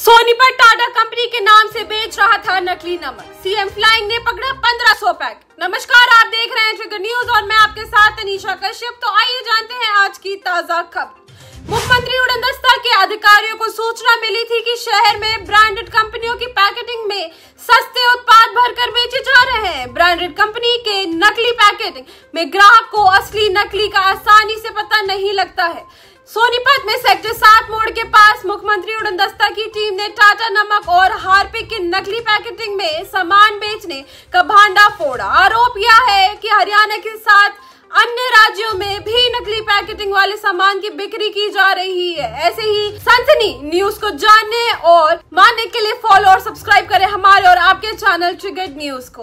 Sonipat Tata company के नाम से बेच रहा था नकली नमक सीएम फ्लाइंग ने पकड़ा पंद्रह सौ पैक नमस्कार आप देख रहे हैं ट्रिगर न्यूज और मैं आपके साथ अनिशा कश्यप तो आइए जानते हैं आज की ताजा खबर मुख्यमंत्री उड़न स्तर के अधिकारियों को सूचना मिली थी कि शहर में ब्रांडेड कंपनियों की पैकेटिंग में सस्ते उत्पाद भरकर बेचे जा रहे हैं ब्रांडेड कंपनी के नकली पैकेटिंग में ग्राहक को असली नकली का आसानी से पता नहीं लगता है सोनीपत में सेक्टर सात मोड़ गुलदस्ता की टीम ने टाटा नमक और हार्पिक की नकली पैकेटिंग में सामान बेचने का भांडा फोड़ा आरोप यह है कि हरियाणा के साथ अन्य राज्यों में भी नकली पैकेटिंग वाले सामान की बिक्री की जा रही है ऐसे ही सनसनी न्यूज को जानने और मानने के लिए फॉलो और सब्सक्राइब करें हमारे और आपके चैनल ट्रिगर्ड न्यूज को